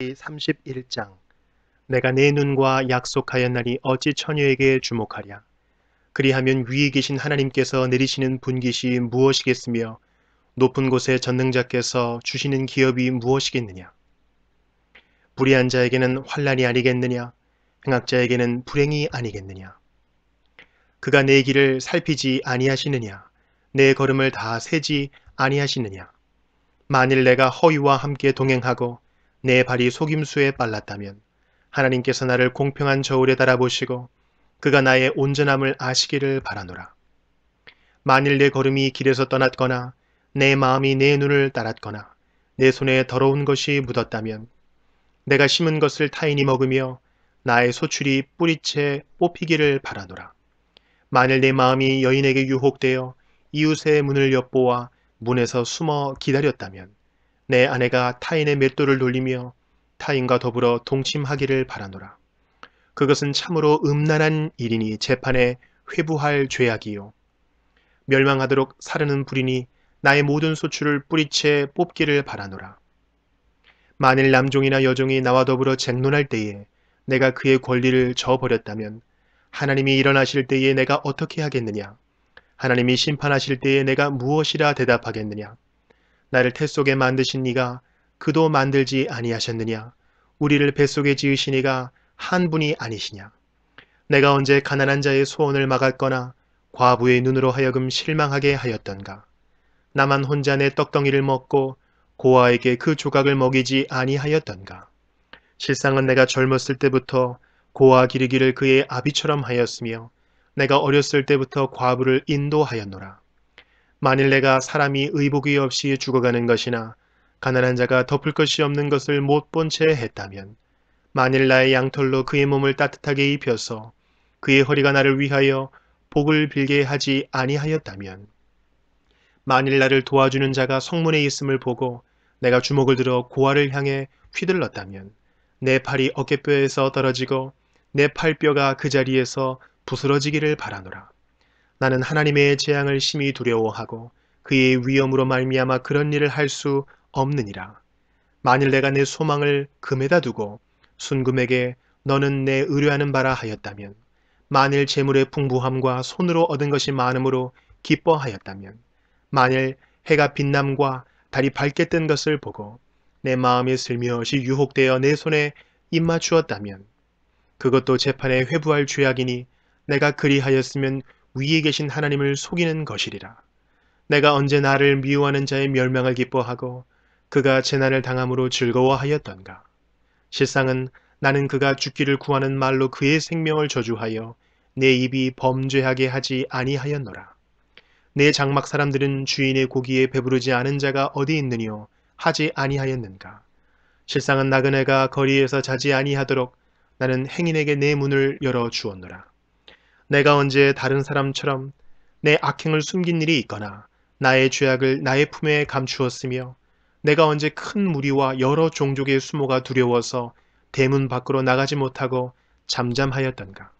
31장 내가 내 눈과 약속하였나니 어찌 처녀에게 주목하랴. 그리하면 위에 계신 하나님께서 내리시는 분깃이 무엇이겠으며 높은 곳에 전능자께서 주시는 기업이 무엇이겠느냐. 불의한 자에게는 환란이 아니겠느냐. 행악자에게는 불행이 아니겠느냐. 그가 내 길을 살피지 아니하시느냐. 내 걸음을 다 세지 아니하시느냐. 만일 내가 허위와 함께 동행하고 내 발이 속임수에 빨랐다면 하나님께서 나를 공평한 저울에 달아보시고 그가 나의 온전함을 아시기를 바라노라. 만일 내 걸음이 길에서 떠났거나 내 마음이 내 눈을 따랐거나 내 손에 더러운 것이 묻었다면 내가 심은 것을 타인이 먹으며 나의 소출이 뿌리채 뽑히기를 바라노라. 만일 내 마음이 여인에게 유혹되어 이웃의 문을 엿보아 문에서 숨어 기다렸다면 내 아내가 타인의 맷돌을 돌리며 타인과 더불어 동침하기를 바라노라. 그것은 참으로 음란한 일이니 재판에 회부할 죄악이요. 멸망하도록 사르는 불이니 나의 모든 소출을 뿌리채 뽑기를 바라노라. 만일 남종이나 여종이 나와 더불어 쟁론할 때에 내가 그의 권리를 저버렸다면 하나님이 일어나실 때에 내가 어떻게 하겠느냐? 하나님이 심판하실 때에 내가 무엇이라 대답하겠느냐? 나를 태속에 만드신 이가 그도 만들지 아니하셨느냐? 우리를 뱃속에 지으신 이가 한 분이 아니시냐? 내가 언제 가난한 자의 소원을 막았거나 과부의 눈으로 하여금 실망하게 하였던가? 나만 혼자 내 떡덩이를 먹고 고아에게 그 조각을 먹이지 아니하였던가? 실상은 내가 젊었을 때부터 고아 기르기를 그의 아비처럼 하였으며 내가 어렸을 때부터 과부를 인도하였노라. 만일 내가 사람이 의복이 없이 죽어가는 것이나 가난한 자가 덮을 것이 없는 것을 못 본 채 했다면 만일 나의 양털로 그의 몸을 따뜻하게 입혀서 그의 허리가 나를 위하여 복을 빌게 하지 아니하였다면 만일 나를 도와주는 자가 성문에 있음을 보고 내가 주먹을 들어 고아를 향해 휘둘렀다면 내 팔이 어깨뼈에서 떨어지고 내 팔뼈가 그 자리에서 부스러지기를 바라노라. 나는 하나님의 재앙을 심히 두려워하고 그의 위엄으로 말미암아 그런 일을 할 수 없느니라. 만일 내가 내 소망을 금에다 두고 순금에게 너는 내 의뢰하는 바라 하였다면 만일 재물의 풍부함과 손으로 얻은 것이 많음으로 기뻐하였다면 만일 해가 빛남과 달이 밝게 뜬 것을 보고 내 마음이 슬며시 유혹되어 내 손에 입맞추었다면 그것도 재판에 회부할 죄악이니 내가 그리하였으면 위에 계신 하나님을 속이는 것이리라. 내가 언제 나를 미워하는 자의 멸망을 기뻐하고 그가 재난을 당함으로 즐거워하였던가. 실상은 나는 그가 죽기를 구하는 말로 그의 생명을 저주하여 내 입이 범죄하게 하지 아니하였노라. 내 장막 사람들은 주인의 고기에 배부르지 않은 자가 어디 있느뇨 하지 아니하였는가. 실상은 나그네가 거리에서 자지 아니하도록 나는 행인에게 내 문을 열어 주었노라. 내가 언제 다른 사람처럼 내 악행을 숨긴 일이 있거나 나의 죄악을 나의 품에 감추었으며 내가 언제 큰 무리와 여러 종족의 수모가 두려워서 대문 밖으로 나가지 못하고 잠잠하였던가.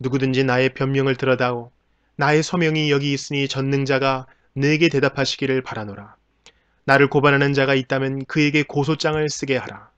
누구든지 나의 변명을 들어다오. 나의 서명이 여기 있으니 전능자가 내게 대답하시기를 바라노라. 나를 고발하는 자가 있다면 그에게 고소장을 쓰게 하라.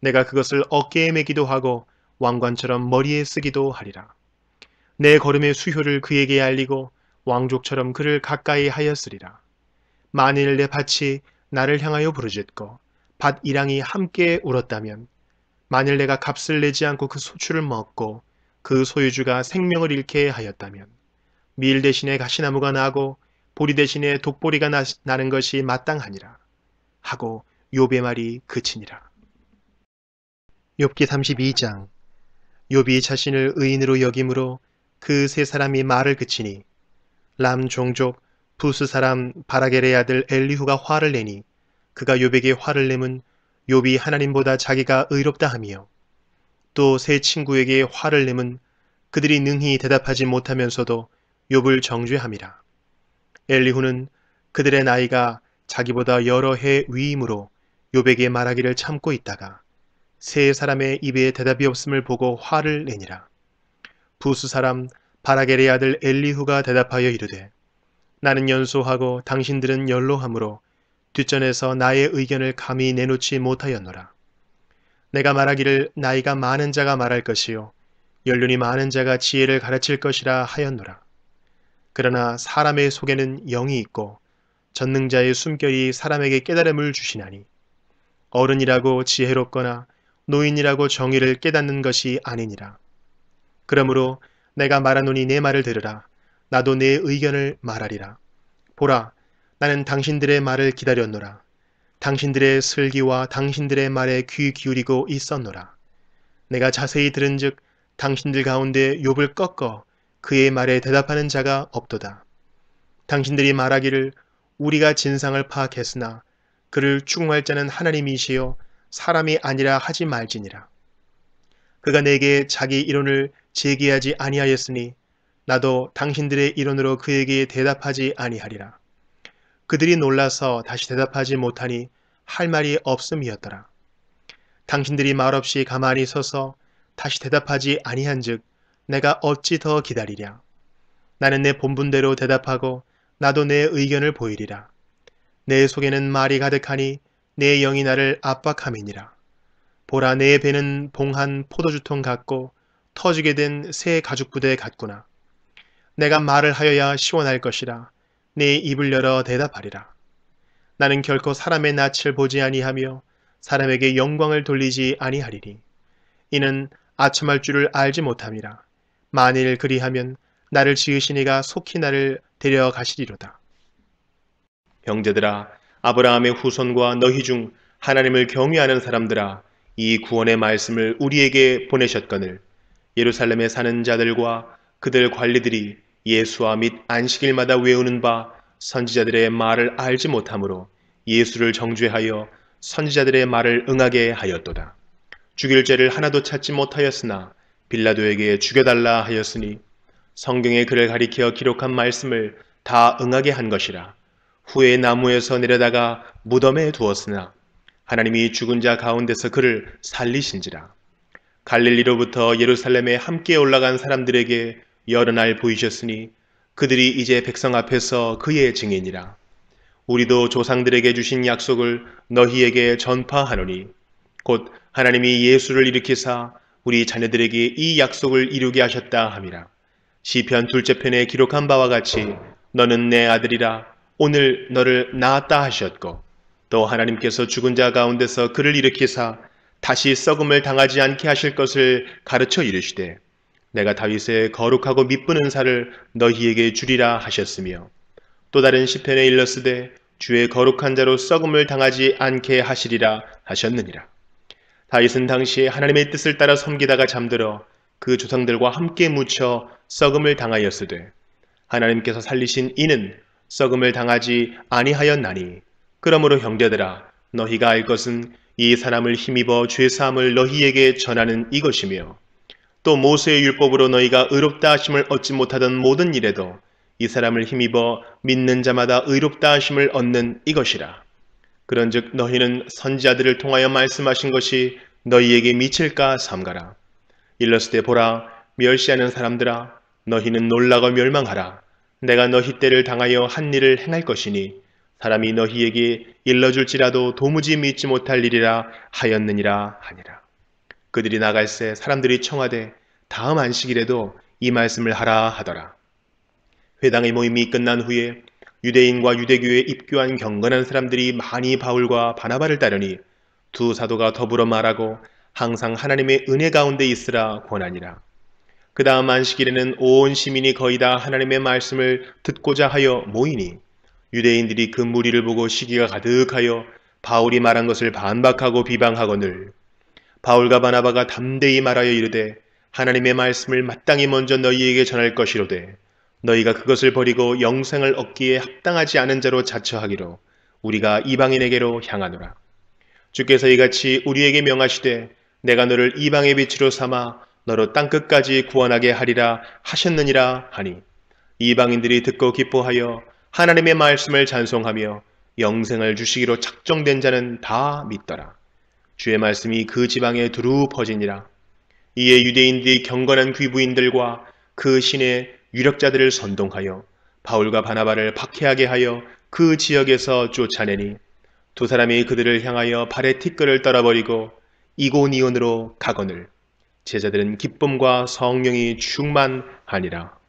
내가 그것을 어깨에 매기도 하고 왕관처럼 머리에 쓰기도 하리라. 내 걸음의 수효를 그에게 알리고 왕족처럼 그를 가까이 하였으리라. 만일 내 밭이 나를 향하여 부르짖고 밭 이랑이 함께 울었다면 만일 내가 값을 내지 않고 그 소출을 먹고 그 소유주가 생명을 잃게 하였다면 밀 대신에 가시나무가 나고 보리 대신에 독보리가 나, 나는 것이 마땅하니라 하고 욥의 말이 그치니라. 욥기 32장 욥이 자신을 의인으로 여김으로 그세 사람이 말을 그치니 람 종족 부스 사람 바라게레 아들 엘리후가 화를 내니 그가 요백에 화를 내면 요비 하나님보다 자기가 의롭다 하며 또 세 친구에게 화를 내면 그들이 능히 대답하지 못하면서도 욥을 정죄함이라. 엘리후는 그들의 나이가 자기보다 여러 해 위임으로 욥에게 말하기를 참고 있다가 세 사람의 입에 대답이 없음을 보고 화를 내니라. 부스 사람 바라게리 아들 엘리후가 대답하여 이르되 나는 연소하고 당신들은 연로하므로 뒷전에서 나의 의견을 감히 내놓지 못하였노라. 내가 말하기를 나이가 많은 자가 말할 것이요 연륜이 많은 자가 지혜를 가르칠 것이라 하였노라. 그러나 사람의 속에는 영이 있고 전능자의 숨결이 사람에게 깨달음을 주시나니 어른이라고 지혜롭거나 노인이라고 정의를 깨닫는 것이 아니니라. 그러므로 내가 말하노니 내 네 말을 들으라. 나도 내 네 의견을 말하리라. 보라, 나는 당신들의 말을 기다렸노라. 당신들의 슬기와 당신들의 말에 귀 기울이고 있었노라. 내가 자세히 들은 즉 당신들 가운데 욕을 꺾어 그의 말에 대답하는 자가 없도다. 당신들이 말하기를 우리가 진상을 파악했으나 그를 추궁할 자는 하나님이시요 사람이 아니라 하지 말지니라. 그가 내게 자기 이론을 제기하지 아니하였으니 나도 당신들의 이론으로 그에게 대답하지 아니하리라. 그들이 놀라서 다시 대답하지 못하니 할 말이 없음이었더라. 당신들이 말없이 가만히 서서 다시 대답하지 아니한즉 내가 어찌 더 기다리랴. 나는 내 본분대로 대답하고 나도 내 의견을 보이리라. 내 속에는 말이 가득하니 내 영이 나를 압박함이니라. 보라 내 배는 봉한 포도주통 같고 터지게 된 새 가죽부대 같구나. 내가 말을 하여야 시원할 것이라. 내 네 입을 열어 대답하리라. 나는 결코 사람의 낯을 보지 아니하며 사람에게 영광을 돌리지 아니하리니. 이는 아첨할 줄을 알지 못함이라. 만일 그리하면 나를 지으신 이가 속히 나를 데려가시리로다. 형제들아 아브라함의 후손과 너희 중 하나님을 경외하는 사람들아 이 구원의 말씀을 우리에게 보내셨거늘 예루살렘에 사는 자들과 그들 관리들이 예수와 및 안식일마다 외우는 바 선지자들의 말을 알지 못하므로 예수를 정죄하여 선지자들의 말을 응하게 하였도다. 죽일 죄를 하나도 찾지 못하였으나 빌라도에게 죽여달라 하였으니 성경에 그를 가리켜 기록한 말씀을 다 응하게 한 것이라. 후에 나무에서 내려다가 무덤에 두었으나 하나님이 죽은 자 가운데서 그를 살리신지라. 갈릴리로부터 예루살렘에 함께 올라간 사람들에게 여러 날 보이셨으니 그들이 이제 백성 앞에서 그의 증인이라. 우리도 조상들에게 주신 약속을 너희에게 전파하노니 곧 하나님이 예수를 일으키사 우리 자녀들에게 이 약속을 이루게 하셨다 함이라. 시편 둘째 편에 기록한 바와 같이 너는 내 아들이라 오늘 너를 낳았다 하셨고 또 하나님께서 죽은 자 가운데서 그를 일으키사 다시 썩음을 당하지 않게 하실 것을 가르쳐 이르시되 내가 다윗의 거룩하고 미쁘는사를 너희에게 주리라 하셨으며 또 다른 시편에 일렀으되 주의 거룩한 자로 썩음을 당하지 않게 하시리라 하셨느니라. 다윗은 당시 하나님의 뜻을 따라 섬기다가 잠들어 그 조상들과 함께 묻혀 썩음을 당하였으되 하나님께서 살리신 이는 썩음을 당하지 아니하였나니 그러므로 형제들아 너희가 알 것은 이 사람을 힘입어 죄사함을 너희에게 전하는 이것이며 또 모세의 율법으로 너희가 의롭다 하심을 얻지 못하던 모든 일에도 이 사람을 힘입어 믿는 자마다 의롭다 하심을 얻는 이것이라. 그런즉 너희는 선지자들을 통하여 말씀하신 것이 너희에게 미칠까 삼가라. 일러스때 보라 멸시하는 사람들아 너희는 놀라고 멸망하라. 내가 너희 때를 당하여 한 일을 행할 것이니 사람이 너희에게 일러줄지라도 도무지 믿지 못할 일이라 하였느니라 하니라. 그들이 나갈새 사람들이 청하되 다음 안식일에도 이 말씀을 하라 하더라. 회당의 모임이 끝난 후에 유대인과 유대교에 입교한 경건한 사람들이 많이 바울과 바나바를 따르니 두 사도가 더불어 말하고 항상 하나님의 은혜 가운데 있으라 권하니라. 그 다음 안식일에는 온 시민이 거의 다 하나님의 말씀을 듣고자 하여 모이니 유대인들이 그 무리를 보고 시기가 가득하여 바울이 말한 것을 반박하고 비방하거늘 바울과 바나바가 담대히 말하여 이르되 하나님의 말씀을 마땅히 먼저 너희에게 전할 것이로되 너희가 그것을 버리고 영생을 얻기에 합당하지 않은 자로 자처하기로 우리가 이방인에게로 향하노라. 주께서 이같이 우리에게 명하시되 내가 너를 이방의 빛으로 삼아 너로 땅끝까지 구원하게 하리라 하셨느니라 하니 이방인들이 듣고 기뻐하여 하나님의 말씀을 찬송하며 영생을 주시기로 작정된 자는 다 믿더라. 주의 말씀이 그 지방에 두루 퍼지니라. 이에 유대인들이 경건한 귀부인들과 그 신의 유력자들을 선동하여 바울과 바나바를 박해하게 하여 그 지역에서 쫓아내니 두 사람이 그들을 향하여 발의 티끌을 떨어버리고 이고이온으로 가거늘 제자들은 기쁨과 성령이 충만하니라.